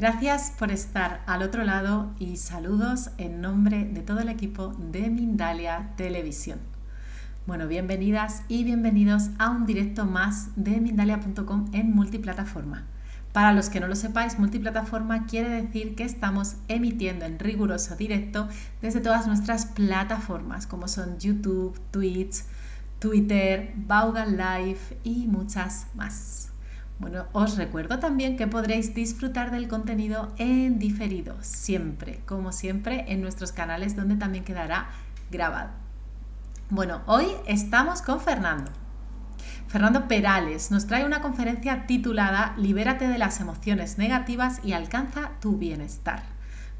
Gracias por estar al otro lado y saludos en nombre de todo el equipo de Mindalia Televisión. Bueno, bienvenidas y bienvenidos a un directo más de Mindalia.com en multiplataforma. Para los que no lo sepáis, multiplataforma quiere decir que estamos emitiendo en riguroso directo desde todas nuestras plataformas, como son YouTube, Twitch, Twitter, Baugan Live y muchas más. Bueno, os recuerdo también que podréis disfrutar del contenido en diferido, siempre, como siempre, en nuestros canales donde también quedará grabado. Bueno, hoy estamos con Fernando. Fernando Perales nos trae una conferencia titulada Libérate de las emociones negativas y alcanza tu bienestar.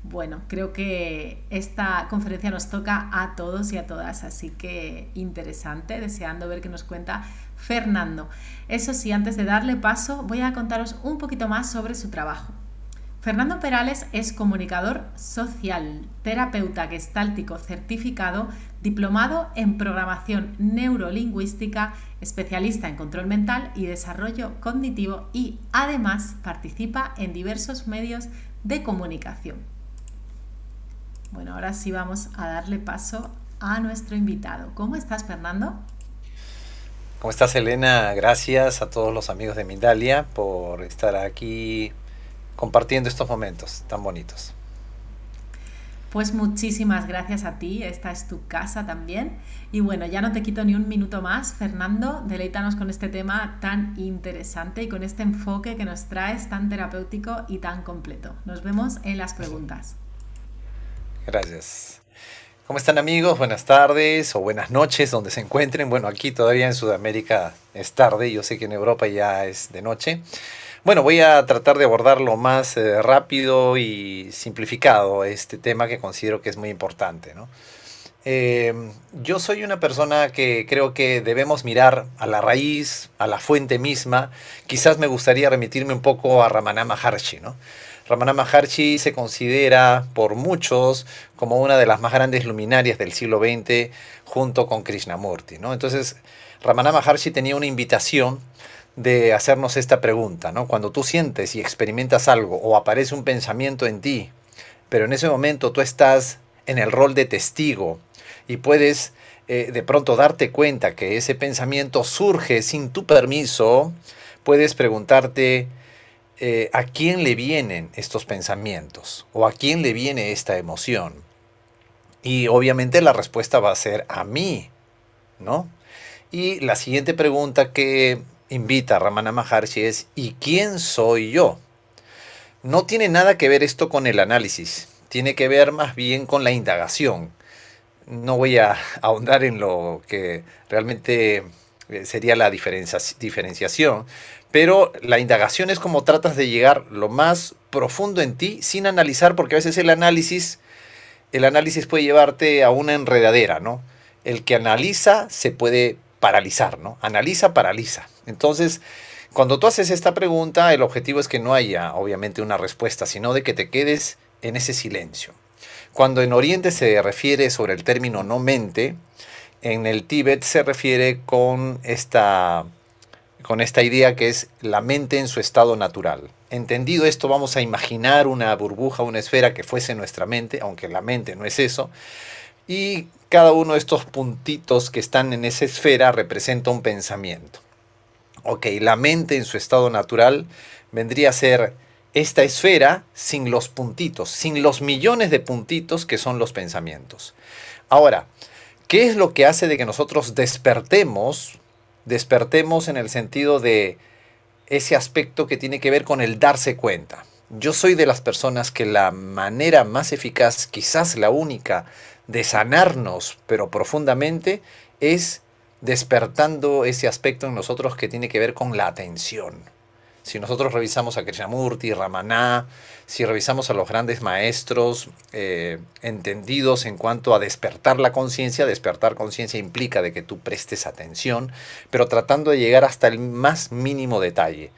Bueno, creo que esta conferencia nos toca a todos y a todas, así que interesante, deseando ver qué nos cuenta Fernando. Eso sí, antes de darle paso, voy a contaros un poquito más sobre su trabajo. Fernando Perales es comunicador social, terapeuta gestáltico certificado, diplomado en programación neurolingüística, especialista en control mental y desarrollo cognitivo y además participa en diversos medios de comunicación. Bueno, ahora sí vamos a darle paso a nuestro invitado. ¿Cómo estás, Fernando? ¿Cómo estás, Elena? Gracias a todos los amigos de Mindalia por estar aquí compartiendo estos momentos tan bonitos. Pues muchísimas gracias a ti, esta es tu casa también. Y bueno, ya no te quito ni un minuto más, Fernando, deleítanos con este tema tan interesante y con este enfoque que nos traes tan terapéutico y tan completo. Nos vemos en las preguntas. Gracias. ¿Cómo están amigos? Buenas tardes o buenas noches donde se encuentren. Bueno, aquí todavía en Sudamérica es tarde, yo sé que en Europa ya es de noche. Bueno, voy a tratar de abordar lo más eh, rápido y simplificado este tema que considero que es muy importante. ¿no? Eh, yo soy una persona que creo que debemos mirar a la raíz, a la fuente misma. Quizás me gustaría remitirme un poco a Ramana Maharshi, ¿no? Ramana Maharshi se considera por muchos como una de las más grandes luminarias del siglo XX junto con Krishnamurti. ¿no? Entonces, Ramana Maharshi tenía una invitación de hacernos esta pregunta. Cuando tú sientes y experimentas algo o aparece un pensamiento en ti, pero en ese momento tú estás en el rol de testigo y puedes eh, de pronto darte cuenta que ese pensamiento surge sin tu permiso, puedes preguntarte, eh, a quién le vienen estos pensamientos o a quién le viene esta emoción. Y obviamente la respuesta va a ser a mí, ¿no? Y la siguiente pregunta que invita Ramana Maharshi es, ¿y quién soy yo? No tiene nada que ver esto con el análisis, tiene que ver más bien con la indagación. No voy a ahondar en lo que realmente eh, sería la diferenciación, pero la indagación es como tratas de llegar lo más profundo en ti sin analizar, porque a veces el análisis, el análisis puede llevarte a una enredadera, ¿no? El que analiza se puede paralizar, ¿no? Analiza, paraliza. Entonces, cuando tú haces esta pregunta, el objetivo es que no haya, obviamente, una respuesta, sino de que te quedes en ese silencio. Cuando en Oriente se refiere sobre el término no mente, en el Tíbet se refiere con esta con esta idea que es la mente en su estado natural. Entendido esto, vamos a imaginar una burbuja, una esfera que fuese nuestra mente, aunque la mente no es eso. Y cada uno de estos puntitos que están en esa esfera representa un pensamiento. Ok, la mente en su estado natural vendría a ser esta esfera sin los puntitos, sin los millones de puntitos que son los pensamientos. Ahora, ¿qué es lo que hace de que nosotros despertemos Despertemos en el sentido de ese aspecto que tiene que ver con el darse cuenta. Yo soy de las personas que la manera más eficaz, quizás la única, de sanarnos, pero profundamente, es despertando ese aspecto en nosotros que tiene que ver con la atención. Si nosotros revisamos a Krishnamurti, Ramana, si revisamos a los grandes maestros eh, entendidos en cuanto a despertar la conciencia, despertar conciencia implica de que tú prestes atención, pero tratando de llegar hasta el más mínimo detalle.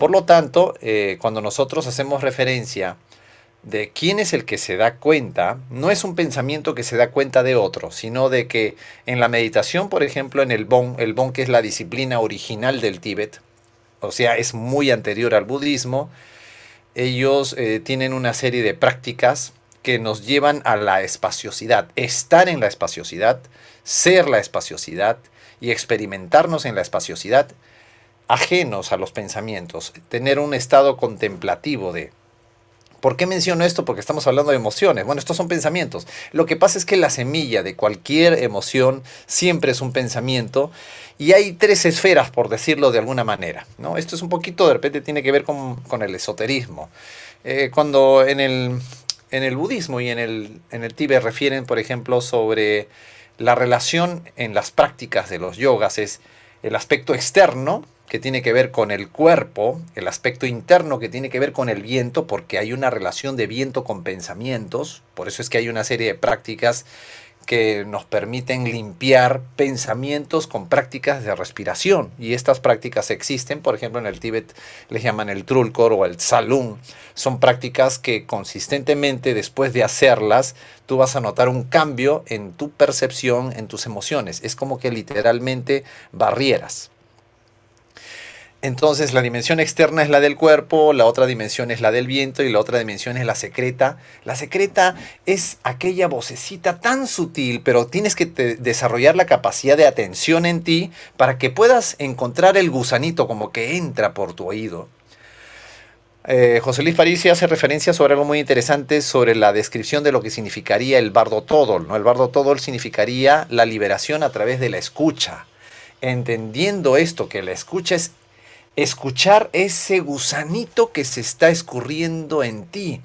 Por lo tanto, eh, cuando nosotros hacemos referencia de quién es el que se da cuenta, no es un pensamiento que se da cuenta de otro, sino de que en la meditación, por ejemplo, en el Bon, el Bon que es la disciplina original del Tíbet, o sea, es muy anterior al budismo. Ellos eh, tienen una serie de prácticas que nos llevan a la espaciosidad, estar en la espaciosidad, ser la espaciosidad y experimentarnos en la espaciosidad ajenos a los pensamientos, tener un estado contemplativo de, ¿Por qué menciono esto? Porque estamos hablando de emociones. Bueno, estos son pensamientos. Lo que pasa es que la semilla de cualquier emoción siempre es un pensamiento y hay tres esferas, por decirlo de alguna manera. ¿no? Esto es un poquito, de repente, tiene que ver con, el esoterismo. Eh, cuando en el, en el budismo y en el, en el refieren, por ejemplo, sobre la relación en las prácticas de los yogas es el aspecto externo, que tiene que ver con el cuerpo, el aspecto interno que tiene que ver con el viento, porque hay una relación de viento con pensamientos, por eso es que hay una serie de prácticas que nos permiten limpiar pensamientos con prácticas de respiración. Y estas prácticas existen, por ejemplo, en el Tíbet les llaman el Trulkor o el Salum. Son prácticas que consistentemente, después de hacerlas, tú vas a notar un cambio en tu percepción, en tus emociones. Es como que literalmente barrieras. Entonces la dimensión externa es la del cuerpo, la otra dimensión es la del viento y la otra dimensión es la secreta. La secreta es aquella vocecita tan sutil, pero tienes que desarrollar la capacidad de atención en ti para que puedas encontrar el gusanito como que entra por tu oído. Eh, José Luis Parisi hace referencia sobre algo muy interesante sobre la descripción de lo que significaría el bardo todo. ¿no? El bardo todo significaría la liberación a través de la escucha entendiendo esto, que la escucha es escuchar ese gusanito que se está escurriendo en ti.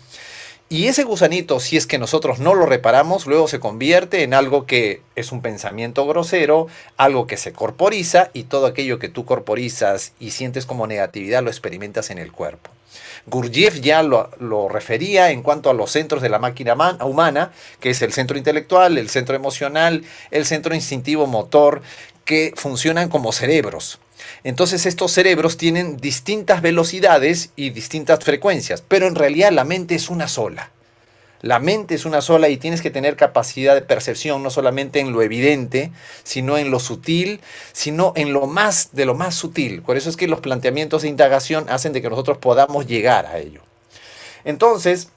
Y ese gusanito, si es que nosotros no lo reparamos, luego se convierte en algo que es un pensamiento grosero, algo que se corporiza y todo aquello que tú corporizas y sientes como negatividad lo experimentas en el cuerpo. Gurdjieff ya lo, refería en cuanto a los centros de la máquina humana, que es el centro intelectual, el centro emocional, el centro instintivo motor, que funcionan como cerebros entonces estos cerebros tienen distintas velocidades y distintas frecuencias, pero en realidad la mente es una sola. La mente es una sola y tienes que tener capacidad de percepción, no solamente en lo evidente, sino en lo sutil, sino en lo más de lo más sutil. Por eso es que los planteamientos de indagación hacen de que nosotros podamos llegar a ello. Entonces,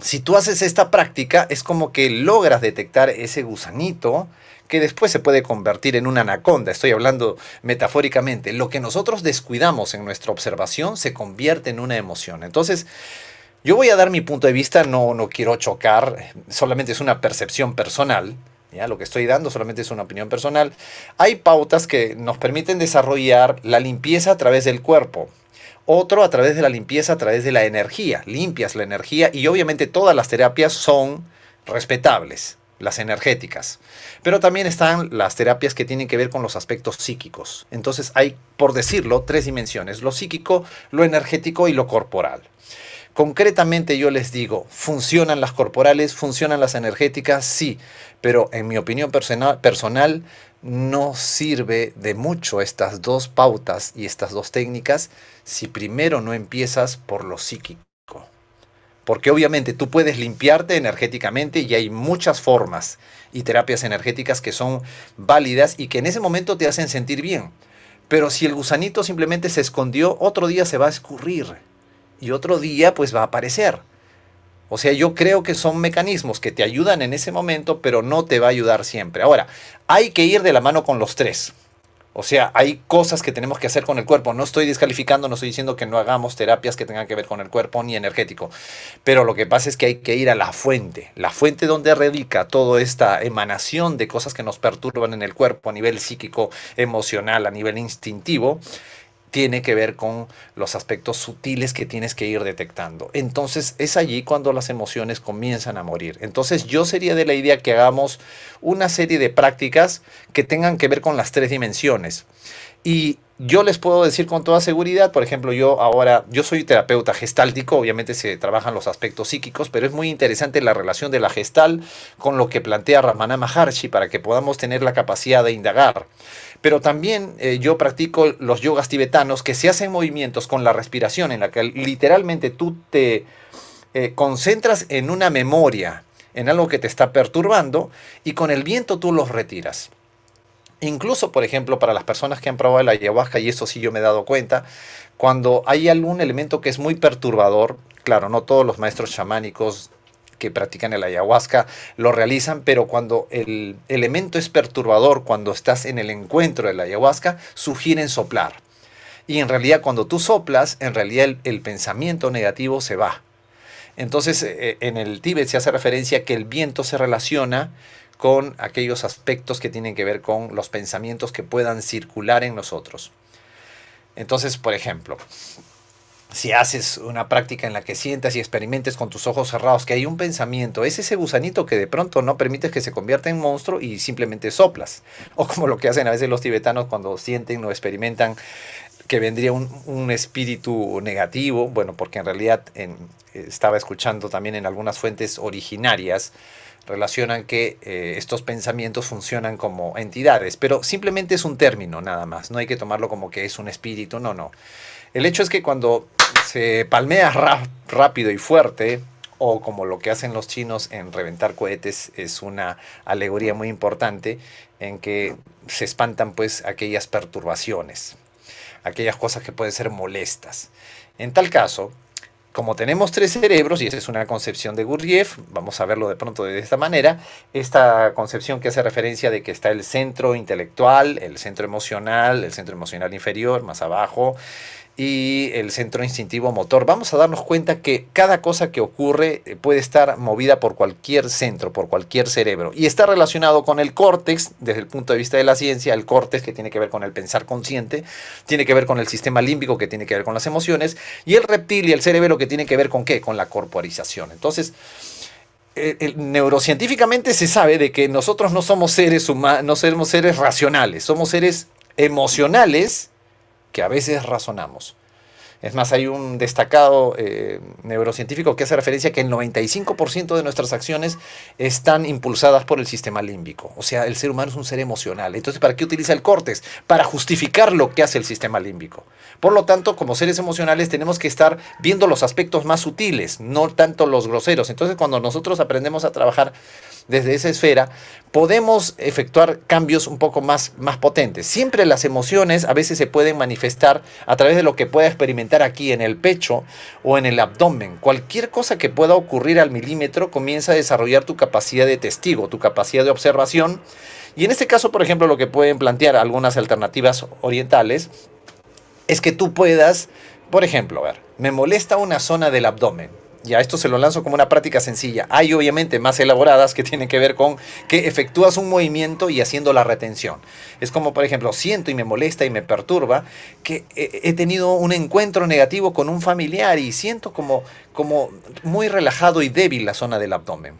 si tú haces esta práctica, es como que logras detectar ese gusanito que después se puede convertir en una anaconda. Estoy hablando metafóricamente. Lo que nosotros descuidamos en nuestra observación se convierte en una emoción. Entonces, yo voy a dar mi punto de vista, no, no quiero chocar, solamente es una percepción personal. ¿ya? Lo que estoy dando solamente es una opinión personal. Hay pautas que nos permiten desarrollar la limpieza a través del cuerpo. Otro a través de la limpieza, a través de la energía. Limpias la energía y obviamente todas las terapias son respetables, las energéticas. Pero también están las terapias que tienen que ver con los aspectos psíquicos. Entonces hay, por decirlo, tres dimensiones, lo psíquico, lo energético y lo corporal. Concretamente yo les digo, ¿funcionan las corporales? ¿Funcionan las energéticas? Sí, pero en mi opinión personal, personal no sirve de mucho estas dos pautas y estas dos técnicas si primero no empiezas por lo psíquico. Porque obviamente tú puedes limpiarte energéticamente y hay muchas formas y terapias energéticas que son válidas y que en ese momento te hacen sentir bien. Pero si el gusanito simplemente se escondió, otro día se va a escurrir y otro día pues va a aparecer. O sea, yo creo que son mecanismos que te ayudan en ese momento, pero no te va a ayudar siempre. Ahora, hay que ir de la mano con los tres. O sea, hay cosas que tenemos que hacer con el cuerpo. No estoy descalificando, no estoy diciendo que no hagamos terapias que tengan que ver con el cuerpo ni energético. Pero lo que pasa es que hay que ir a la fuente, la fuente donde radica toda esta emanación de cosas que nos perturban en el cuerpo a nivel psíquico, emocional, a nivel instintivo tiene que ver con los aspectos sutiles que tienes que ir detectando. Entonces es allí cuando las emociones comienzan a morir. Entonces yo sería de la idea que hagamos una serie de prácticas que tengan que ver con las tres dimensiones. Y yo les puedo decir con toda seguridad, por ejemplo, yo ahora, yo soy terapeuta gestáltico, obviamente se trabajan los aspectos psíquicos, pero es muy interesante la relación de la gestal con lo que plantea Ramana Maharshi para que podamos tener la capacidad de indagar. Pero también eh, yo practico los yogas tibetanos que se hacen movimientos con la respiración, en la que literalmente tú te eh, concentras en una memoria, en algo que te está perturbando, y con el viento tú los retiras. Incluso, por ejemplo, para las personas que han probado la ayahuasca, y eso sí yo me he dado cuenta, cuando hay algún elemento que es muy perturbador, claro, no todos los maestros chamánicos que practican el ayahuasca lo realizan, pero cuando el elemento es perturbador, cuando estás en el encuentro del ayahuasca, sugieren soplar. Y en realidad cuando tú soplas, en realidad el, pensamiento negativo se va. Entonces, eh, en el Tíbet se hace referencia que el viento se relaciona con aquellos aspectos que tienen que ver con los pensamientos que puedan circular en nosotros. Entonces, por ejemplo, si haces una práctica en la que sientas y experimentes con tus ojos cerrados que hay un pensamiento, es ese gusanito que de pronto no permites que se convierta en monstruo y simplemente soplas. O como lo que hacen a veces los tibetanos cuando sienten o experimentan que vendría un, espíritu negativo, bueno, porque en realidad estaba escuchando también en algunas fuentes originarias relacionan que eh, estos pensamientos funcionan como entidades, pero simplemente es un término nada más, no hay que tomarlo como que es un espíritu, no, no. El hecho es que cuando se palmea rápido y fuerte, o como lo que hacen los chinos en reventar cohetes, es una alegoría muy importante en que se espantan pues aquellas perturbaciones, aquellas cosas que pueden ser molestas. En tal caso, como tenemos tres cerebros, y esa es una concepción de Gurdjieff, vamos a verlo de pronto de esta manera, esta concepción que hace referencia de que está el centro intelectual, el centro emocional, el centro emocional inferior, más abajo, y el centro instintivo motor. Vamos a darnos cuenta que cada cosa que ocurre eh, puede estar movida por cualquier centro, por cualquier cerebro. Y está relacionado con el córtex, desde el punto de vista de la ciencia, el córtex que tiene que ver con el pensar consciente, tiene que ver con el sistema límbico que tiene que ver con las emociones, y el reptil y el cerebro que tiene que ver con qué, con la corporización. Entonces, eh, neurocientíficamente se sabe de que nosotros no somos seres humanos, no somos seres racionales, somos seres emocionales que a veces razonamos. Es más, hay un destacado eh, neurocientífico que hace referencia a que el 95% de nuestras acciones están impulsadas por el sistema límbico. O sea, el ser humano es un ser emocional. Entonces, ¿para qué utiliza el cortes? Para justificar lo que hace el sistema límbico. Por lo tanto, como seres emocionales tenemos que estar viendo los aspectos más sutiles, no tanto los groseros. Entonces, cuando nosotros aprendemos a trabajar desde esa esfera, podemos efectuar cambios un poco más, más potentes. Siempre las emociones a veces se pueden manifestar a través de lo que pueda experimentar aquí en el pecho o en el abdomen. Cualquier cosa que pueda ocurrir al milímetro comienza a desarrollar tu capacidad de testigo, tu capacidad de observación. Y en este caso, por ejemplo, lo que pueden plantear algunas alternativas orientales es que tú puedas, por ejemplo, a ver, me molesta una zona del abdomen y a esto se lo lanzo como una práctica sencilla. Hay obviamente más elaboradas que tienen que ver con que efectúas un movimiento y haciendo la retención. Es como, por ejemplo, siento y me molesta y me perturba que he tenido un encuentro negativo con un familiar y siento como, como muy relajado y débil la zona del abdomen.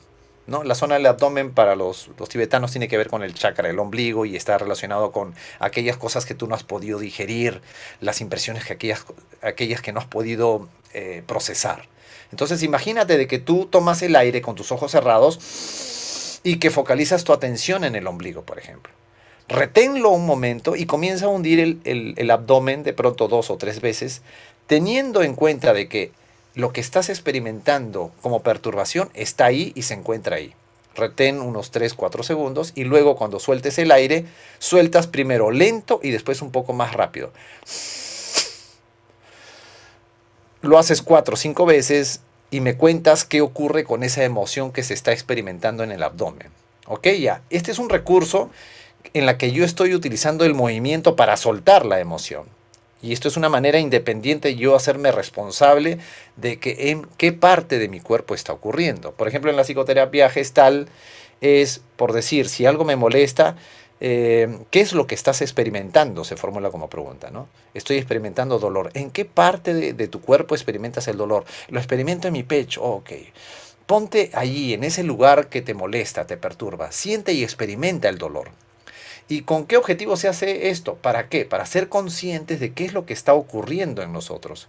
¿No? La zona del abdomen para los, tibetanos tiene que ver con el chakra, el ombligo, y está relacionado con aquellas cosas que tú no has podido digerir, las impresiones que aquellas, aquellas que no has podido eh, procesar. Entonces imagínate de que tú tomas el aire con tus ojos cerrados y que focalizas tu atención en el ombligo, por ejemplo. Reténlo un momento y comienza a hundir el, abdomen de pronto dos o tres veces, teniendo en cuenta de que lo que estás experimentando como perturbación está ahí y se encuentra ahí. Retén unos 3-4 segundos y luego cuando sueltes el aire, sueltas primero lento y después un poco más rápido lo haces cuatro o cinco veces y me cuentas qué ocurre con esa emoción que se está experimentando en el abdomen. ya. Este es un recurso en la que yo estoy utilizando el movimiento para soltar la emoción. Y esto es una manera independiente yo hacerme responsable de que en qué parte de mi cuerpo está ocurriendo. Por ejemplo, en la psicoterapia gestal es, por decir, si algo me molesta, eh, ¿qué es lo que estás experimentando? Se formula como pregunta, ¿no? Estoy experimentando dolor. ¿En qué parte de, tu cuerpo experimentas el dolor? Lo experimento en mi pecho. Oh, ok. Ponte allí, en ese lugar que te molesta, te perturba. Siente y experimenta el dolor. ¿Y con qué objetivo se hace esto? ¿Para qué? Para ser conscientes de qué es lo que está ocurriendo en nosotros.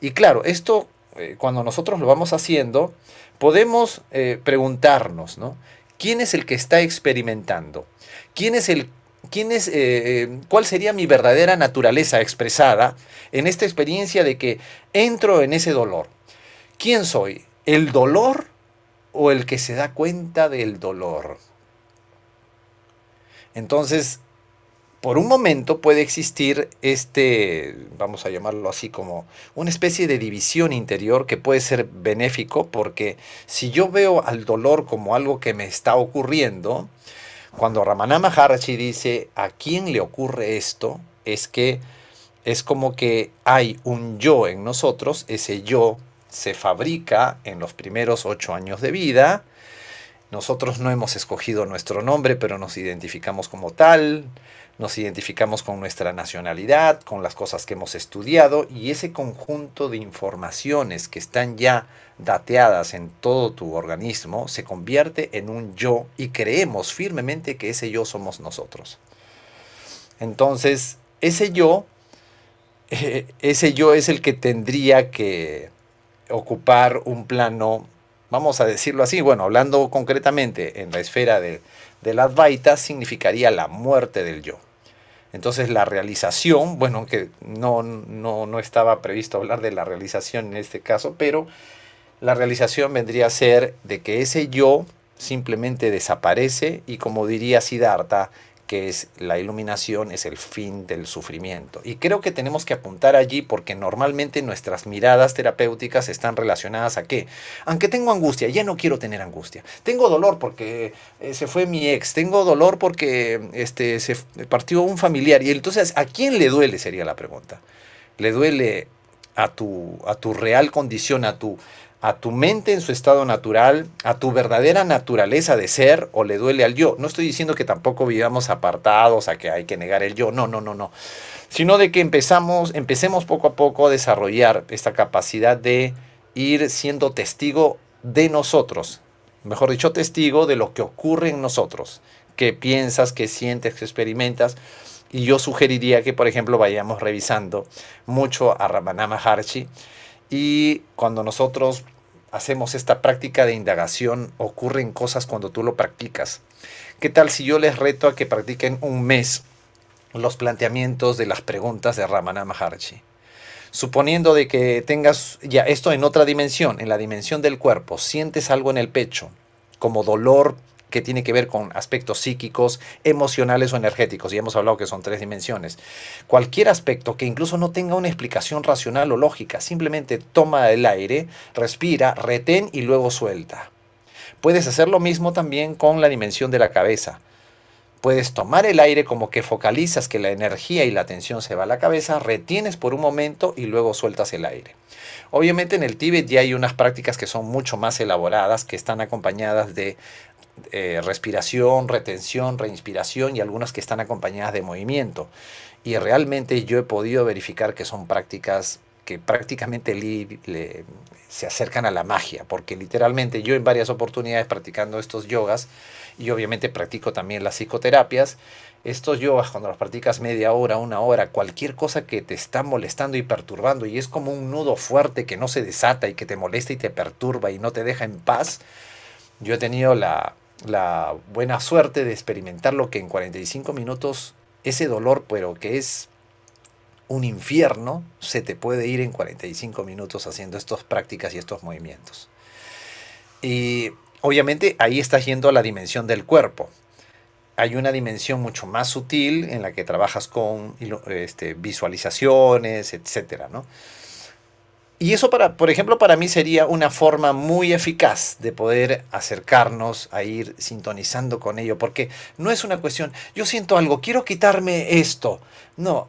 Y claro, esto eh, cuando nosotros lo vamos haciendo, podemos eh, preguntarnos, ¿no? ¿Quién es el que está experimentando? ¿Quién es el ¿Quién es, eh, eh, cuál sería mi verdadera naturaleza expresada en esta experiencia de que entro en ese dolor. ¿Quién soy? ¿El dolor o el que se da cuenta del dolor? Entonces, por un momento puede existir este, vamos a llamarlo así como una especie de división interior que puede ser benéfico porque si yo veo al dolor como algo que me está ocurriendo, cuando Ramana Maharshi dice, ¿a quién le ocurre esto? Es que es como que hay un yo en nosotros, ese yo se fabrica en los primeros ocho años de vida. Nosotros no hemos escogido nuestro nombre, pero nos identificamos como tal nos identificamos con nuestra nacionalidad, con las cosas que hemos estudiado y ese conjunto de informaciones que están ya dateadas en todo tu organismo se convierte en un yo y creemos firmemente que ese yo somos nosotros. Entonces, ese yo, ese yo es el que tendría que ocupar un plano, vamos a decirlo así, bueno, hablando concretamente en la esfera de, de las baitas, significaría la muerte del yo. Entonces la realización, bueno, que no, no, no estaba previsto hablar de la realización en este caso, pero la realización vendría a ser de que ese yo simplemente desaparece y como diría Siddhartha, que es la iluminación es el fin del sufrimiento. Y creo que tenemos que apuntar allí porque normalmente nuestras miradas terapéuticas están relacionadas a qué. Aunque tengo angustia, ya no quiero tener angustia. Tengo dolor porque eh, se fue mi ex, tengo dolor porque este, se partió un familiar. Y entonces, ¿a quién le duele? Sería la pregunta. ¿Le duele a tu, a tu real condición, a tu, a tu mente en su estado natural, a tu verdadera naturaleza de ser o le duele al yo. No estoy diciendo que tampoco vivamos apartados, a que hay que negar el yo, no, no, no, no. Sino de que empezamos, empecemos poco a poco a desarrollar esta capacidad de ir siendo testigo de nosotros, mejor dicho, testigo de lo que ocurre en nosotros, que piensas, que sientes, que experimentas. Y yo sugeriría que, por ejemplo, vayamos revisando mucho a Ramana Maharshi, y cuando nosotros hacemos esta práctica de indagación, ocurren cosas cuando tú lo practicas. ¿Qué tal si yo les reto a que practiquen un mes los planteamientos de las preguntas de Ramana Maharshi? Suponiendo de que tengas ya esto en otra dimensión, en la dimensión del cuerpo, sientes algo en el pecho, como dolor que tiene que ver con aspectos psíquicos, emocionales o energéticos. Y hemos hablado que son tres dimensiones. Cualquier aspecto que incluso no tenga una explicación racional o lógica, simplemente toma el aire, respira, retén y luego suelta. Puedes hacer lo mismo también con la dimensión de la cabeza. Puedes tomar el aire como que focalizas que la energía y la atención se va a la cabeza, retienes por un momento y luego sueltas el aire. Obviamente en el Tíbet ya hay unas prácticas que son mucho más elaboradas, que están acompañadas de eh, respiración, retención, reinspiración y algunas que están acompañadas de movimiento. Y realmente yo he podido verificar que son prácticas que prácticamente se acercan a la magia, porque literalmente yo en varias oportunidades practicando estos yogas, y obviamente practico también las psicoterapias, estos yogas cuando los practicas media hora, una hora, cualquier cosa que te está molestando y perturbando, y es como un nudo fuerte que no se desata y que te molesta y te perturba y no te deja en paz, yo he tenido la, la buena suerte de experimentar lo que en 45 minutos, ese dolor, pero que es un infierno, se te puede ir en 45 minutos haciendo estas prácticas y estos movimientos. Y obviamente ahí estás yendo a la dimensión del cuerpo. Hay una dimensión mucho más sutil en la que trabajas con este, visualizaciones, etcétera, ¿no? Y eso, para, por ejemplo, para mí sería una forma muy eficaz de poder acercarnos a ir sintonizando con ello, porque no es una cuestión, yo siento algo, quiero quitarme esto. No,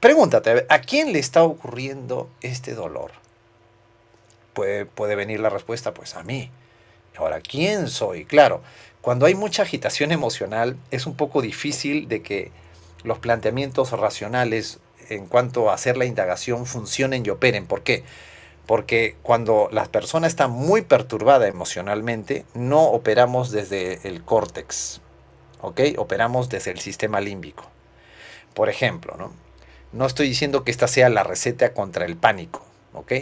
pregúntate, ¿a quién le está ocurriendo este dolor? Puede, puede venir la respuesta, pues a mí. Ahora, ¿quién soy? Claro, cuando hay mucha agitación emocional, es un poco difícil de que los planteamientos racionales en cuanto a hacer la indagación funcionen y operen. ¿Por qué? Porque cuando la persona está muy perturbada emocionalmente, no operamos desde el córtex, ¿ok? Operamos desde el sistema límbico. Por ejemplo, ¿no? No estoy diciendo que esta sea la receta contra el pánico, ¿ok?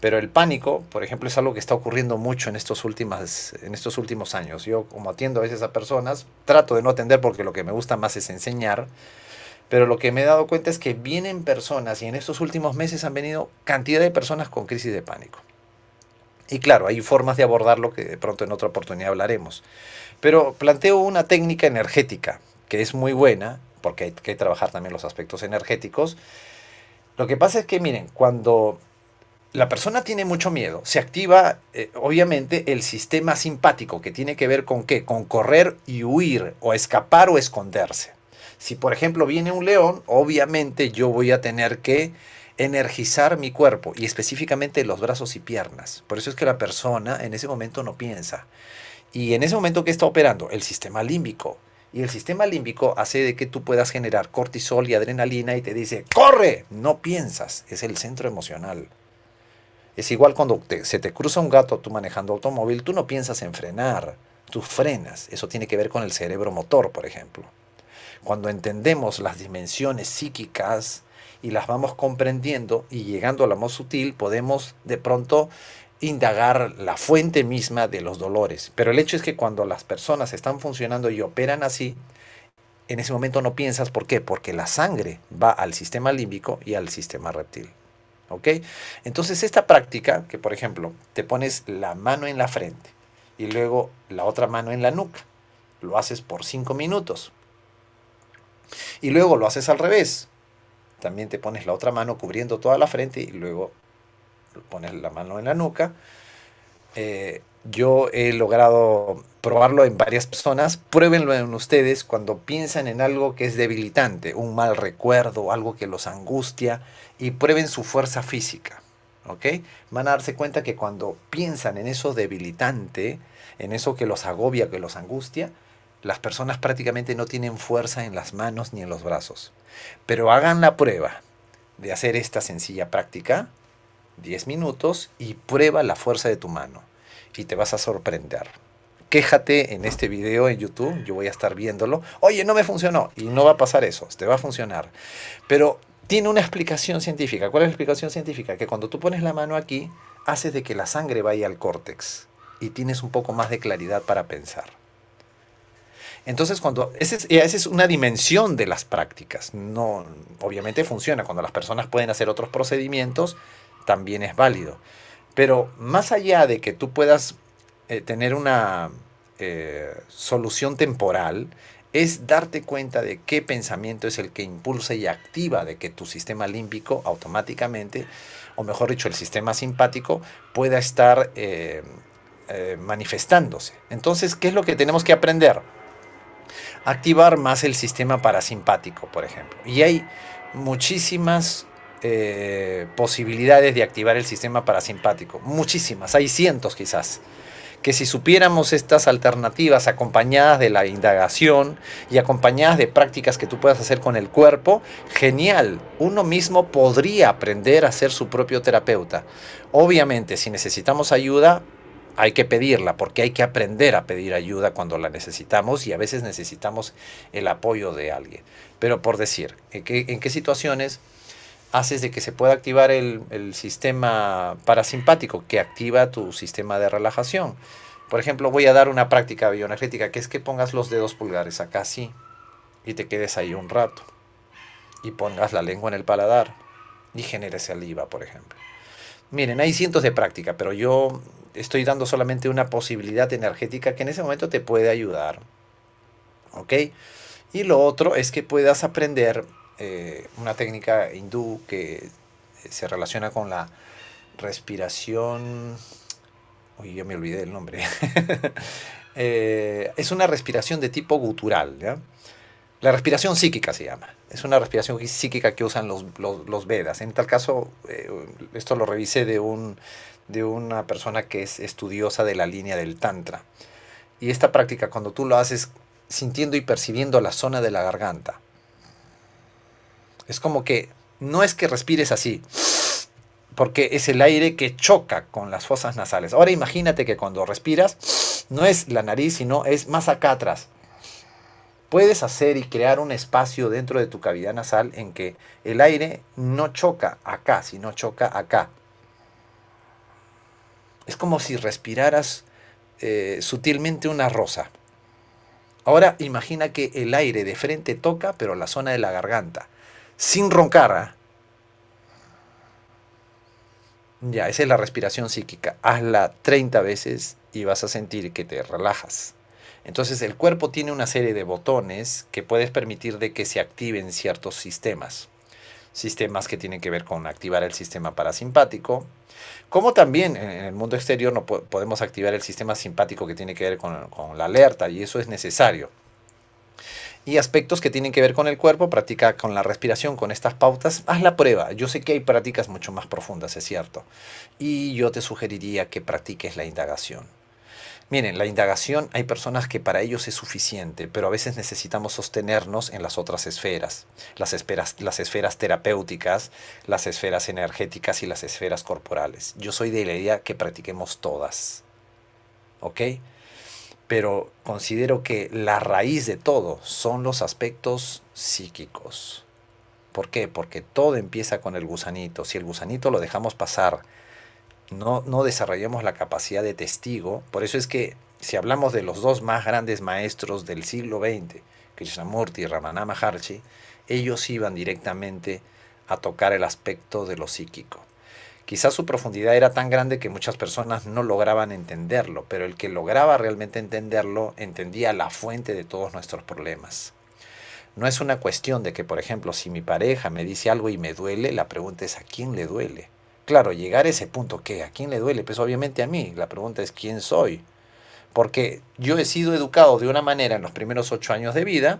Pero el pánico, por ejemplo, es algo que está ocurriendo mucho en estos, en estos últimos años. Yo, como atiendo a veces a personas, trato de no atender porque lo que me gusta más es enseñar. Pero lo que me he dado cuenta es que vienen personas y en estos últimos meses han venido cantidad de personas con crisis de pánico. Y claro, hay formas de abordarlo que de pronto en otra oportunidad hablaremos. Pero planteo una técnica energética que es muy buena, porque hay que trabajar también los aspectos energéticos. Lo que pasa es que, miren, cuando la persona tiene mucho miedo, se activa eh, obviamente el sistema simpático que tiene que ver con qué, con correr y huir o escapar o esconderse. Si por ejemplo viene un león, obviamente yo voy a tener que energizar mi cuerpo y específicamente los brazos y piernas. Por eso es que la persona en ese momento no piensa. Y en ese momento ¿qué está operando el sistema límbico. Y el sistema límbico hace de que tú puedas generar cortisol y adrenalina y te dice, corre, no piensas, es el centro emocional. Es igual cuando se te cruza un gato tú manejando automóvil, tú no piensas en frenar, tú frenas. Eso tiene que ver con el cerebro motor, por ejemplo. Cuando entendemos las dimensiones psíquicas y las vamos comprendiendo y llegando a la más sutil, podemos de pronto indagar la fuente misma de los dolores. Pero el hecho es que cuando las personas están funcionando y operan así, en ese momento no piensas por qué, porque la sangre va al sistema límbico y al sistema reptil. Entonces esta práctica, que por ejemplo, te pones la mano en la frente y luego la otra mano en la nuca, lo haces por cinco minutos. Y luego lo haces al revés. También te pones la otra mano cubriendo toda la frente y luego pones la mano en la nuca. Eh, yo he logrado probarlo en varias personas. Pruébenlo en ustedes cuando piensan en algo que es debilitante, un mal recuerdo, algo que los angustia, y prueben su fuerza física. Van a darse cuenta que cuando piensan en eso debilitante, en eso que los agobia, que los angustia, las personas prácticamente no tienen fuerza en las manos ni en los brazos. Pero hagan la prueba de hacer esta sencilla práctica, 10 minutos, y prueba la fuerza de tu mano. Y te vas a sorprender. Quéjate en este video en YouTube, yo voy a estar viéndolo. Oye, no me funcionó. Y no va a pasar eso, te va a funcionar. Pero tiene una explicación científica. ¿Cuál es la explicación científica? Que cuando tú pones la mano aquí, haces de que la sangre vaya al córtex y tienes un poco más de claridad para pensar. Entonces, cuando esa es, una dimensión de las prácticas, no, obviamente funciona, cuando las personas pueden hacer otros procedimientos, también es válido. Pero más allá de que tú puedas eh, tener una eh, solución temporal, es darte cuenta de qué pensamiento es el que impulsa y activa de que tu sistema límbico automáticamente, o mejor dicho, el sistema simpático, pueda estar eh, manifestándose. Entonces, ¿qué es lo que tenemos que aprender? activar más el sistema parasimpático, por ejemplo. Y hay muchísimas eh, posibilidades de activar el sistema parasimpático, muchísimas, hay cientos quizás que si supiéramos estas alternativas acompañadas de la indagación y acompañadas de prácticas que tú puedas hacer con el cuerpo, genial, uno mismo podría aprender a ser su propio terapeuta. Obviamente, si necesitamos ayuda, hay que pedirla porque hay que aprender a pedir ayuda cuando la necesitamos y a veces necesitamos el apoyo de alguien. Pero por decir, ¿en qué, situaciones haces de que se pueda activar el, sistema parasimpático que activa tu sistema de relajación? Por ejemplo, voy a dar una práctica bioenergética que es que pongas los dedos pulgares acá así y te quedes ahí un rato y pongas la lengua en el paladar y genere saliva, por ejemplo. Miren, hay cientos de prácticas, pero yo estoy dando solamente una posibilidad energética que en ese momento te puede ayudar. ¿Ok? Y lo otro es que puedas aprender eh, una técnica hindú que se relaciona con la respiración. Uy, yo me olvidé el nombre. Eh, es una respiración de tipo gutural. La respiración psíquica se llama. Es una respiración psíquica que usan los, Vedas. En tal caso, eh, esto lo revisé de un, de una persona que es estudiosa de la línea del Tantra. Y esta práctica, cuando tú lo haces sintiendo y percibiendo la zona de la garganta, es como que no es que respires así, porque es el aire que choca con las fosas nasales. Ahora imagínate que cuando respiras, no es la nariz, sino es más acá atrás. Puedes hacer y crear un espacio dentro de tu cavidad nasal en que el aire no choca acá, sino choca acá es como si respiraras eh, sutilmente una rosa. Ahora imagina que el aire de frente toca, pero la zona de la garganta, sin roncar. ¿ah? Ya, esa es la respiración psíquica. Hazla 30 veces y vas a sentir que te relajas. Entonces el cuerpo tiene una serie de botones que puedes permitir de que se activen ciertos sistemas sistemas que tienen que ver con activar el sistema parasimpático, como también en el mundo exterior no podemos activar el sistema simpático que tiene que ver con, con la alerta y eso es necesario y aspectos que tienen que ver con el cuerpo, practica con la respiración, con estas pautas, haz la prueba. Yo sé que hay prácticas mucho más profundas, es cierto. Y yo te sugeriría que practiques la indagación. Miren, la indagación hay personas que para ellos es suficiente, pero a veces necesitamos sostenernos en las otras esferas, las, esferas, terapéuticas, las esferas energéticas y las esferas corporales. Yo soy de la idea que practiquemos todas, ¿ok? Pero considero que la raíz de todo son los aspectos psíquicos. ¿Por qué? Porque todo empieza con el gusanito. Si el gusanito lo dejamos pasar no, no la capacidad de testigo. Por eso es que si hablamos de los dos más grandes maestros del siglo XX, Krishnamurti y Ramana Maharshi, ellos iban directamente a tocar el aspecto de lo psíquico. Quizás su profundidad era tan grande que muchas personas no lograban entenderlo, pero el que lograba realmente entenderlo entendía la fuente de todos nuestros problemas. No es una cuestión de que, por ejemplo, si mi pareja me dice algo y me duele, la pregunta es a quién le duele. Claro, llegar a ese punto, que ¿A quién le duele? Pues obviamente a mí. La pregunta es, ¿quién soy? Porque yo he sido educado de una manera en los primeros ocho años de vida,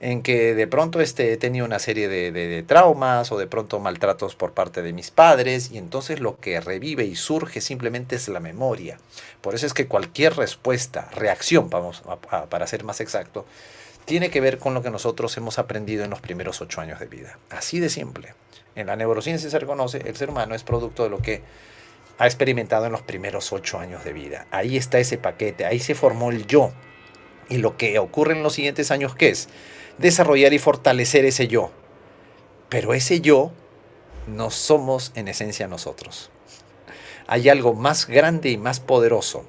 en que de pronto este, he tenido una serie de, traumas o de pronto maltratos por parte de mis padres, y entonces lo que revive y surge simplemente es la memoria. Por eso es que cualquier respuesta, reacción, vamos para ser más exacto, tiene que ver con lo que nosotros hemos aprendido en los primeros ocho años de vida. Así de simple. En la neurociencia se reconoce el ser humano es producto de lo que ha experimentado en los primeros ocho años de vida. Ahí está ese paquete, ahí se formó el yo. Y lo que ocurre en los siguientes años, ¿qué es? Desarrollar y fortalecer ese yo. Pero ese yo no somos en esencia nosotros. Hay algo más grande y más poderoso.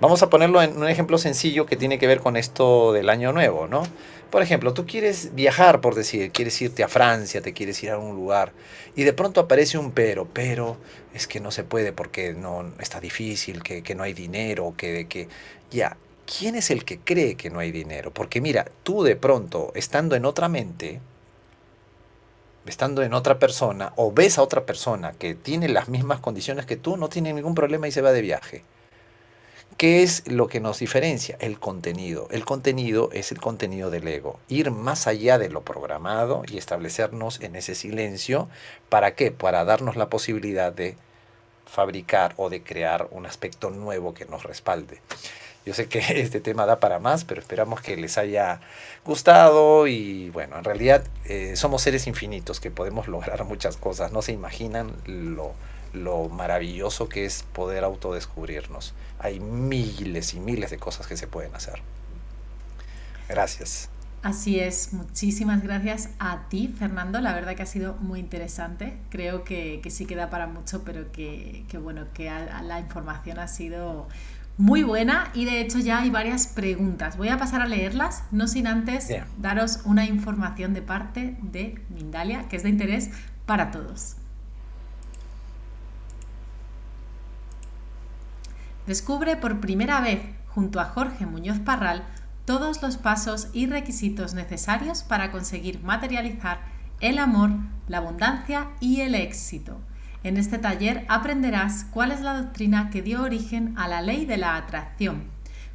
Vamos a ponerlo en un ejemplo sencillo que tiene que ver con esto del año nuevo, ¿no? Por ejemplo, tú quieres viajar, por decir, quieres irte a Francia, te quieres ir a un lugar, y de pronto aparece un pero, pero es que no se puede porque no está difícil, que, no hay dinero, que, que ya. ¿Quién es el que cree que no hay dinero? Porque mira, tú de pronto, estando en otra mente, estando en otra persona, o ves a otra persona que tiene las mismas condiciones que tú, no tiene ningún problema y se va de viaje. ¿Qué es lo que nos diferencia? El contenido. El contenido es el contenido del ego. Ir más allá de lo programado y establecernos en ese silencio. ¿Para qué? Para darnos la posibilidad de fabricar o de crear un aspecto nuevo que nos respalde. Yo sé que este tema da para más, pero esperamos que les haya gustado y bueno, en realidad eh, somos seres infinitos que podemos lograr muchas cosas. No se imaginan lo lo maravilloso que es poder autodescubrirnos. Hay miles y miles de cosas que se pueden hacer. Gracias. Así es, muchísimas gracias a ti, Fernando. La verdad que ha sido muy interesante. Creo que, que sí queda para mucho, pero que, bueno, que la información ha sido muy buena y de hecho ya hay varias preguntas. Voy a pasar a leerlas, no sin antes daros una información de parte de Mindalia que es de interés para todos. Descubre por primera vez, junto a Jorge Muñoz Parral, todos los pasos y requisitos necesarios para conseguir materializar el amor, la abundancia y el éxito. En este taller aprenderás cuál es la doctrina que dio origen a la ley de la atracción,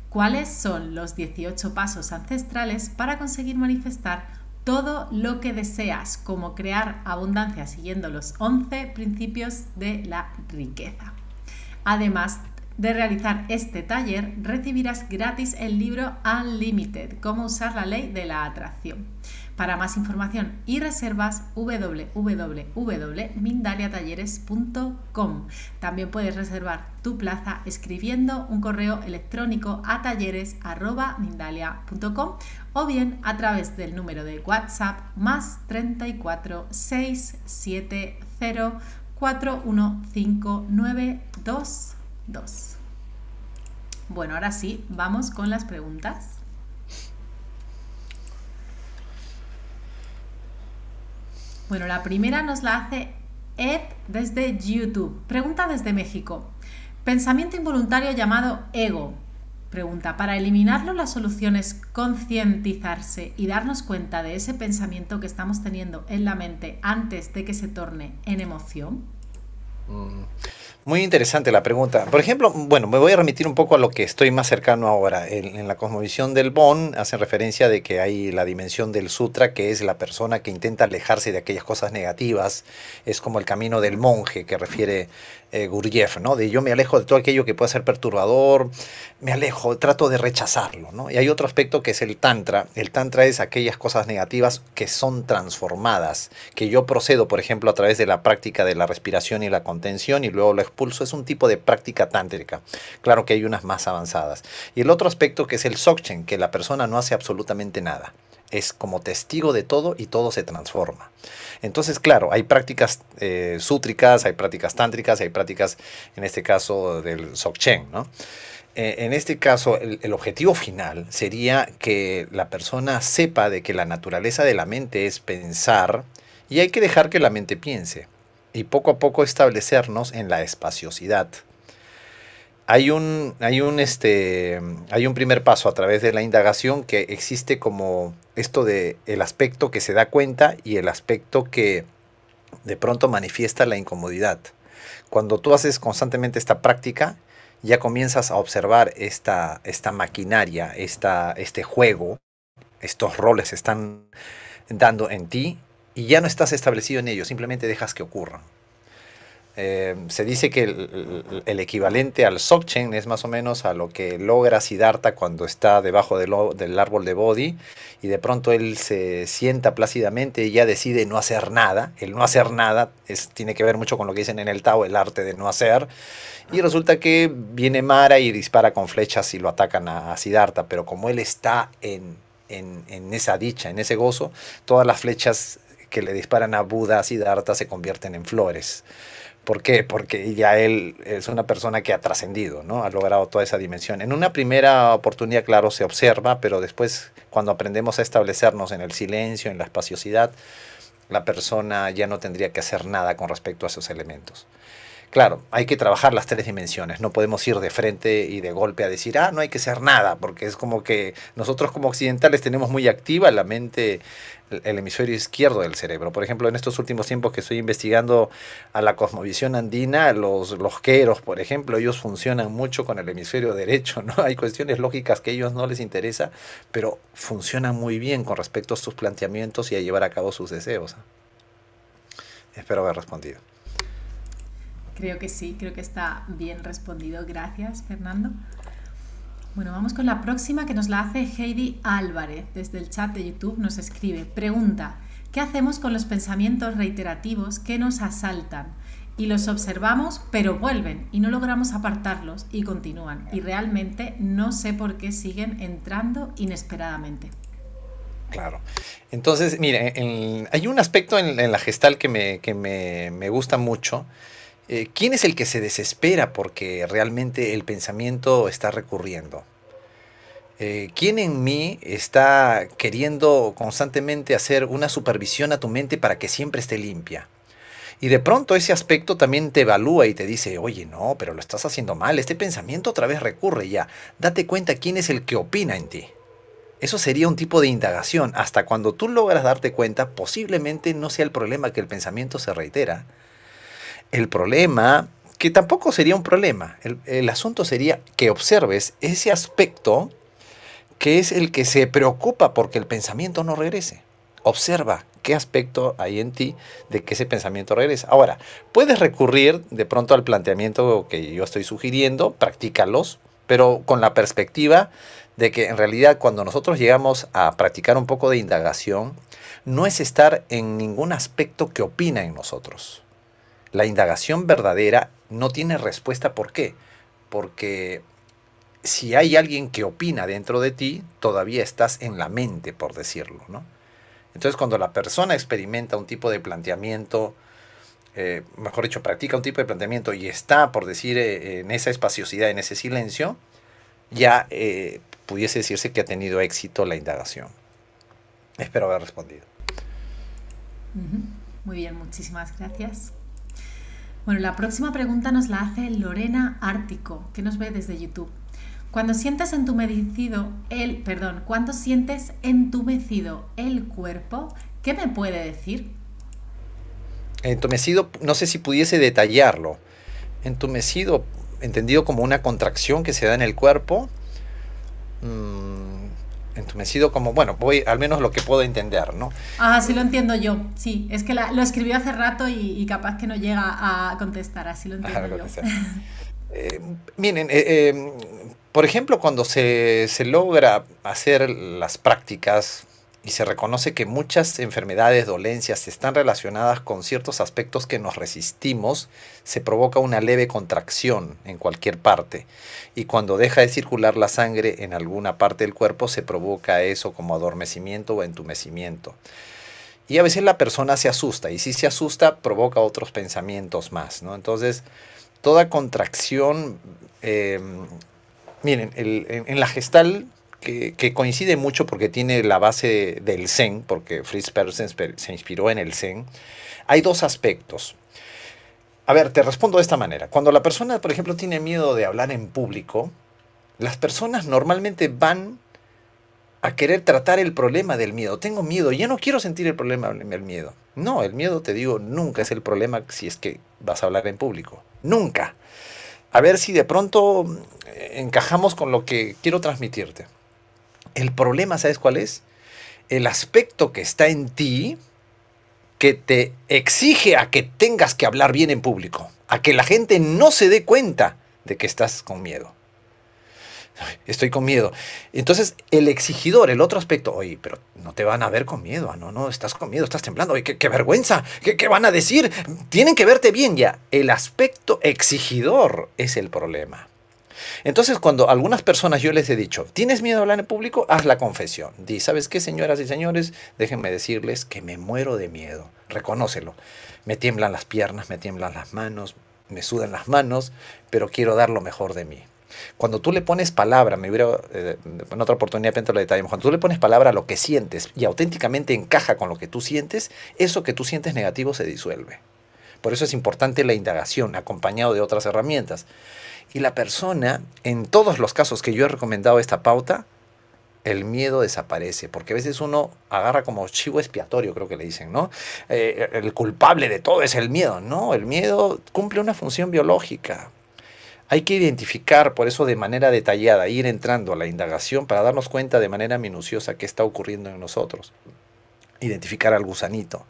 cuáles son los 18 pasos ancestrales para conseguir manifestar todo lo que deseas, como crear abundancia siguiendo los 11 principios de la riqueza. Además, de realizar este taller, recibirás gratis el libro Unlimited, cómo usar la ley de la atracción. Para más información y reservas, www.mindaliatalleres.com. También puedes reservar tu plaza escribiendo un correo electrónico a talleres.mindalia.com o bien a través del número de WhatsApp más 34 Dos. Bueno, ahora sí, vamos con las preguntas. Bueno, la primera nos la hace Ed desde YouTube. Pregunta desde México. Pensamiento involuntario llamado ego. Pregunta, ¿para eliminarlo la solución es concientizarse y darnos cuenta de ese pensamiento que estamos teniendo en la mente antes de que se torne en emoción? Mm. Muy interesante la pregunta. Por ejemplo, bueno, me voy a remitir un poco a lo que estoy más cercano ahora. En, la cosmovisión del Bon hacen referencia de que hay la dimensión del sutra, que es la persona que intenta alejarse de aquellas cosas negativas. Es como el camino del monje que refiere eh, ¿no? De yo me alejo de todo aquello que pueda ser perturbador, me alejo, trato de rechazarlo, ¿no? Y hay otro aspecto que es el tantra. El tantra es aquellas cosas negativas que son transformadas, que yo procedo, por ejemplo, a través de la práctica de la respiración y la contención y luego lo pulso es un tipo de práctica tántrica. Claro que hay unas más avanzadas. Y el otro aspecto que es el Sokchen, que la persona no hace absolutamente nada. Es como testigo de todo y todo se transforma. Entonces, claro, hay prácticas eh, sútricas, hay prácticas tántricas, hay prácticas, en este caso, del Sokchen, ¿no? Eh, en este caso, el, objetivo final sería que la persona sepa de que la naturaleza de la mente es pensar y hay que dejar que la mente piense y poco a poco establecernos en la espaciosidad. Hay un, hay un, este, hay un primer paso a través de la indagación que existe como esto de el aspecto que se da cuenta y el aspecto que de pronto manifiesta la incomodidad. Cuando tú haces constantemente esta práctica, ya comienzas a observar esta, esta maquinaria, esta, este juego, estos roles están dando en ti y ya no estás establecido en ello, simplemente dejas que ocurran. Eh, se dice que el, equivalente al Sokchen es más o menos a lo que logra Siddhartha cuando está debajo del, del, árbol de Bodhi y de pronto él se sienta plácidamente y ya decide no hacer nada. El no hacer nada tiene que ver mucho con lo que dicen en el Tao, el arte de no hacer. Y resulta que viene Mara y dispara con flechas y lo atacan a, Sidarta Siddhartha, pero como él está en, en esa dicha, en ese gozo, todas las flechas que le disparan a Buda, Siddhartha se convierten en flores. ¿Por qué? Porque ya él es una persona que ha trascendido, ¿no? Ha logrado toda esa dimensión. En una primera oportunidad, claro, se observa, pero después, cuando aprendemos a establecernos en el silencio, en la espaciosidad, la persona ya no tendría que hacer nada con respecto a esos elementos. Claro, hay que trabajar las tres dimensiones, no podemos ir de frente y de golpe a decir, ah, no hay que hacer nada, porque es como que nosotros como occidentales tenemos muy activa la mente el hemisferio izquierdo del cerebro. Por ejemplo, en estos últimos tiempos que estoy investigando a la cosmovisión andina, los, losqueros, por ejemplo, ellos funcionan mucho con el hemisferio derecho, ¿no? Hay cuestiones lógicas que a ellos no les interesa, pero funcionan muy bien con respecto a sus planteamientos y a llevar a cabo sus deseos. Espero haber respondido. Creo que sí, creo que está bien respondido. Gracias, Fernando. Bueno, vamos con la próxima que nos la hace Heidi Álvarez. Desde el chat de YouTube nos escribe, pregunta, ¿qué hacemos con los pensamientos reiterativos que nos asaltan? Y los observamos, pero vuelven y no logramos apartarlos y continúan. Y realmente no sé por qué siguen entrando inesperadamente. Claro. Entonces, mire, hay un aspecto en, la gestal que, me, me gusta mucho, eh, ¿quién es el que se desespera porque realmente el pensamiento está recurriendo? Eh, ¿Quién en mí está queriendo constantemente hacer una supervisión a tu mente para que siempre esté limpia? Y de pronto ese aspecto también te evalúa y te dice, oye, no, pero lo estás haciendo mal, este pensamiento otra vez recurre ya, date cuenta quién es el que opina en ti. Eso sería un tipo de indagación. Hasta cuando tú logras darte cuenta, posiblemente no sea el problema que el pensamiento se reitera, el problema, que tampoco sería un problema, el, asunto sería que observes ese aspecto que es el que se preocupa porque el pensamiento no regrese. Observa qué aspecto hay en ti de que ese pensamiento regrese. Ahora, puedes recurrir de pronto al planteamiento que yo estoy sugiriendo, practícalos, pero con la perspectiva de que en realidad cuando nosotros llegamos a practicar un poco de indagación, no es estar en ningún aspecto que opina en nosotros. La indagación verdadera no tiene respuesta. ¿Por qué? Porque si hay alguien que opina dentro de ti, todavía estás en la mente, por decirlo, ¿no? Entonces, cuando la persona experimenta un tipo de planteamiento, eh, mejor dicho, practica un tipo de planteamiento y está, por decir, eh, en esa espaciosidad, en ese silencio, ya eh, pudiese decirse que ha tenido éxito la indagación. Espero haber respondido. Muy bien, muchísimas gracias. Bueno, la próxima pregunta nos la hace Lorena Ártico, que nos ve desde YouTube. Cuando sientes entumecido el, perdón, cuando sientes entumecido el cuerpo, ¿qué me puede decir? Entumecido, no sé si pudiese detallarlo. Entumecido, entendido como una contracción que se da en el cuerpo. Mm, entumecido como, bueno, voy al menos lo que puedo entender, ¿no? Ah, sí lo entiendo yo, sí. Es que lo escribí hace rato y, capaz que no llega a contestar, así lo entiendo yo. Eh, miren, eh, eh, por ejemplo, cuando se, se logra hacer las prácticas y se reconoce que muchas enfermedades, dolencias están relacionadas con ciertos aspectos que nos resistimos, se provoca una leve contracción en cualquier parte. Y cuando deja de circular la sangre en alguna parte del cuerpo, se provoca eso como adormecimiento o entumecimiento. Y a veces la persona se asusta, y si se asusta, provoca otros pensamientos más. ¿no? Entonces, toda contracción. Em, miren, en la gestal que, coincide mucho porque tiene la base del Zen, porque Fritz Persson se inspiró en el Zen, hay dos aspectos. A ver, te respondo de esta manera. Cuando la persona, por ejemplo, tiene miedo de hablar en público, las personas normalmente van a querer tratar el problema del miedo. Tengo miedo, yo no quiero sentir el problema del miedo. No, el miedo, te digo, nunca es el problema si es que vas a hablar en público. Nunca. A ver si de pronto eh, encajamos con lo que quiero transmitirte. El problema, ¿sabes cuál es? El aspecto que está en ti que te exige a que tengas que hablar bien en público, a que la gente no se dé cuenta de que estás con miedo. Estoy con miedo. Entonces, el exigidor, el otro aspecto, oye, pero no te van a ver con miedo, ah, no, no, estás con miedo, estás temblando, oye, qué, vergüenza, ¿Qué, ¿Qué, van a decir, tienen que verte bien ya. El aspecto exigidor es el problema. Entonces, cuando algunas personas yo les he dicho, ¿tienes miedo a hablar en público? Haz la confesión. Di, ¿sabes qué, señoras y señores? Déjenme decirles que me muero de miedo. Reconócelo. Me tiemblan las piernas, me tiemblan las manos, me sudan las manos, pero quiero dar lo mejor de mí. Cuando tú le pones palabra, eh, en otra oportunidad de lo cuando tú le pones palabra a lo que sientes y auténticamente encaja con lo que tú sientes, eso que tú sientes negativo se disuelve. Por eso es importante la indagación, acompañado de otras herramientas. Y la persona, en todos los casos que yo he recomendado esta pauta, el miedo desaparece, porque a veces uno agarra como chivo expiatorio, creo que le dicen, ¿no? Eh, el culpable de todo es el miedo. No, el miedo cumple una función biológica. Hay que identificar, por eso de manera detallada, ir entrando a la indagación para darnos cuenta de manera minuciosa qué está ocurriendo en nosotros. Identificar al gusanito,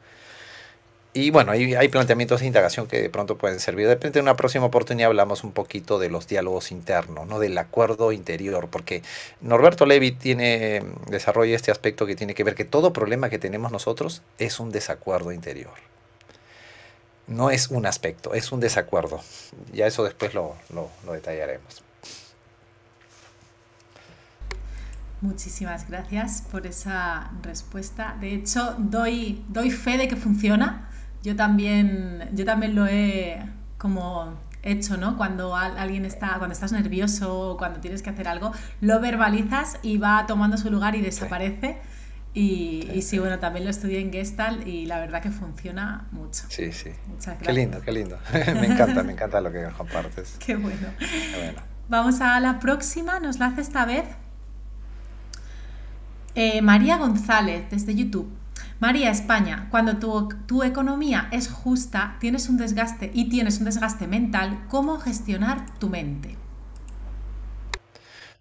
y bueno, hay, planteamientos de integración que de pronto pueden servir. De repente, en una próxima oportunidad hablamos un poquito de los diálogos internos, ¿no? del acuerdo interior, porque Norberto Levy tiene, desarrolla este aspecto que tiene que ver que todo problema que tenemos nosotros es un desacuerdo interior. No es un aspecto, es un desacuerdo. Ya eso después lo, detallaremos. Muchísimas gracias por esa respuesta. De hecho, doy, doy fe de que funciona yo también, yo también lo he como hecho, ¿no? Cuando alguien está, cuando estás nervioso o cuando tienes que hacer algo, lo verbalizas y va tomando su lugar y desaparece. Y sí, bueno, también lo estudié en Gestalt y la verdad que funciona mucho. Sí, sí. Muchas gracias. Qué lindo, qué lindo. me encanta, me encanta lo que compartes. Qué bueno. Vamos a la próxima, nos la hace esta vez eh, María González, desde YouTube. María, España, cuando tu, tu economía es justa, tienes un desgaste y tienes un desgaste mental, ¿cómo gestionar tu mente?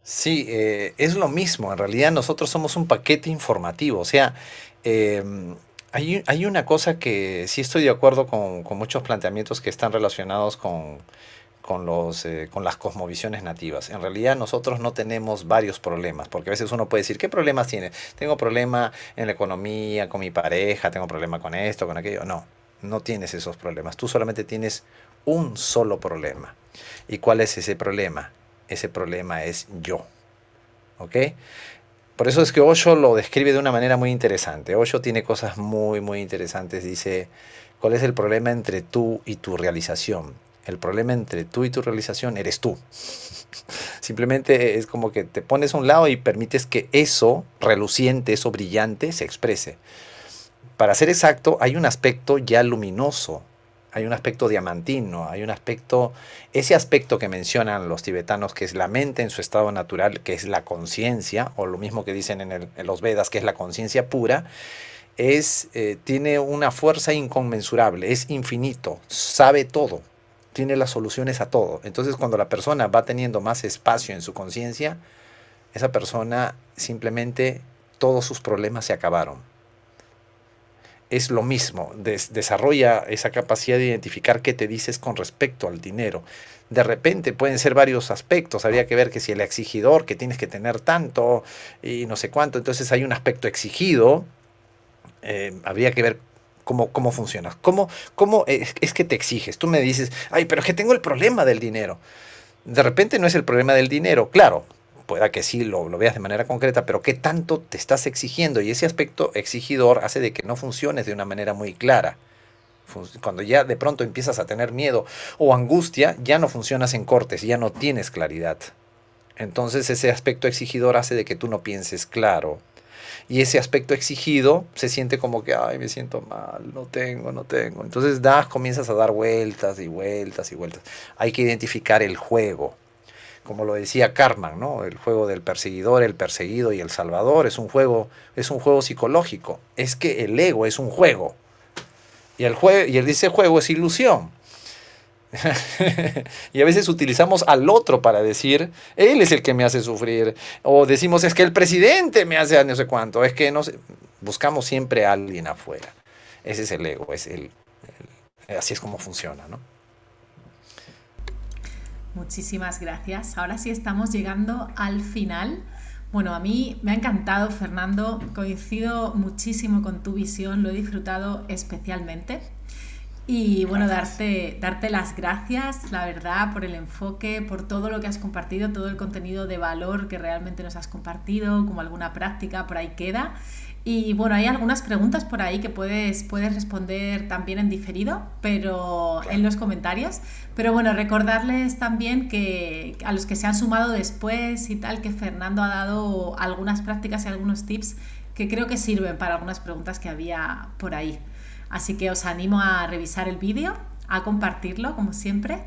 Sí, eh, es lo mismo. En realidad nosotros somos un paquete informativo. O sea, em, hay, una cosa que sí estoy de acuerdo con muchos planteamientos que están relacionados con, con, los, eh, con las cosmovisiones nativas. En realidad nosotros no tenemos varios problemas, porque a veces uno puede decir, ¿qué problemas tiene? Tengo problema en la economía, con mi pareja, tengo problema con esto, con aquello. No, no tienes esos problemas. Tú solamente tienes un solo problema. ¿Y cuál es ese problema? Ese problema es yo. ¿Ok? Por eso es que Osho lo describe de una manera muy interesante. Osho tiene cosas muy, muy interesantes. Dice, ¿cuál es el problema entre tú y tu realización? El problema entre tú y tu realización eres tú. Simplemente es como que te pones a un lado y permites que eso reluciente, eso brillante, se exprese. Para ser exacto, hay un aspecto ya luminoso, hay un aspecto diamantino, hay un aspecto, ese aspecto que mencionan los tibetanos, que es la mente en su estado natural, que es la conciencia, o lo mismo que dicen en, los Vedas, que es la conciencia pura, es, eh, tiene una fuerza inconmensurable, es infinito, sabe todo tiene las soluciones a todo. Entonces cuando la persona va teniendo más espacio en su conciencia, esa persona simplemente todos sus problemas se acabaron. Es lo mismo, desarrolla esa capacidad de identificar qué te dices con respecto al dinero. De repente pueden ser varios aspectos, habría que ver que si el exigidor, que tienes que tener tanto y no sé cuánto, entonces hay un aspecto exigido, eh, habría que ver cómo, cómo funcionas, cómo, cómo es, que te exiges. Tú me dices, ay, pero es que tengo el problema del dinero. De repente no es el problema del dinero, claro, pueda que sí lo, lo veas de manera concreta, pero ¿qué tanto te estás exigiendo? Y ese aspecto exigidor hace de que no funciones de una manera muy clara. Cuando ya de pronto empiezas a tener miedo o angustia, ya no funcionas en cortes, ya no tienes claridad. Entonces ese aspecto exigidor hace de que tú no pienses claro, y ese aspecto exigido se siente como que, ay, me siento mal, no tengo, no tengo. Entonces das, comienzas a dar vueltas y vueltas y vueltas. Hay que identificar el juego. Como lo decía Carman, ¿no? El juego del perseguidor, el perseguido y el salvador es un juego, es un juego psicológico. Es que el ego es un juego. Y el, juego y él dice juego es ilusión. y a veces utilizamos al otro para decir, él es el que me hace sufrir. O decimos, es que el presidente me hace no sé cuánto. Es que no Buscamos siempre a alguien afuera. Ese es el ego, es así es como funciona, ¿no? Muchísimas gracias. Ahora sí estamos llegando al final. Bueno, a mí me ha encantado, Fernando. Coincido muchísimo con tu visión, lo he disfrutado especialmente. Y bueno, darte, las gracias, la verdad, por el enfoque, por todo lo que has compartido, todo el contenido de valor que realmente nos has compartido, como alguna práctica, por ahí queda. Y bueno, hay algunas preguntas por ahí que puedes, puedes responder también en diferido, pero en los comentarios. Pero bueno, recordarles también que a los que se han sumado después y tal, que Fernando ha dado algunas prácticas y algunos tips que creo que sirven para algunas preguntas que había por ahí. Así que os animo a revisar el vídeo, a compartirlo como siempre.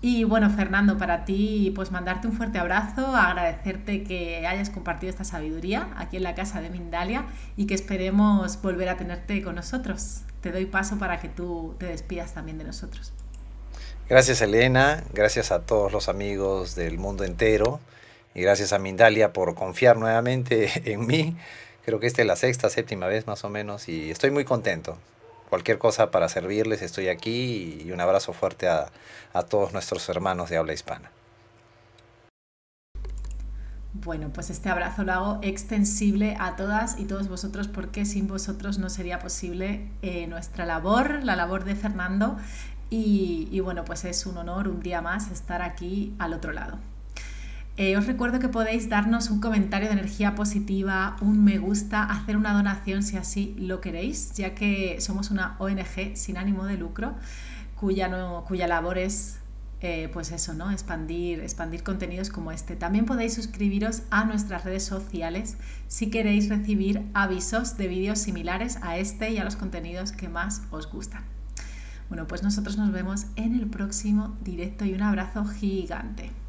Y bueno, Fernando, para ti, pues mandarte un fuerte abrazo, agradecerte que hayas compartido esta sabiduría aquí en la casa de Mindalia y que esperemos volver a tenerte con nosotros. Te doy paso para que tú te despidas también de nosotros. Gracias Elena, gracias a todos los amigos del mundo entero y gracias a Mindalia por confiar nuevamente en mí. Creo que esta es la sexta, séptima vez más o menos y estoy muy contento cualquier cosa para servirles, estoy aquí y un abrazo fuerte a, todos nuestros hermanos de habla hispana. Bueno, pues este abrazo lo hago extensible a todas y todos vosotros porque sin vosotros no sería posible eh, nuestra labor, la labor de Fernando. y bueno, pues es un honor un día más estar aquí al otro lado. Eh, os recuerdo que podéis darnos un comentario de energía positiva, un me gusta, hacer una donación si así lo queréis, ya que somos una ONG sin ánimo de lucro cuya, cuya labor es eh, pues eso, ¿no? Expandir, expandir contenidos como este. También podéis suscribiros a nuestras redes sociales si queréis recibir avisos de vídeos similares a este y a los contenidos que más os gustan. Bueno, pues nosotros nos vemos en el próximo directo y un abrazo gigante.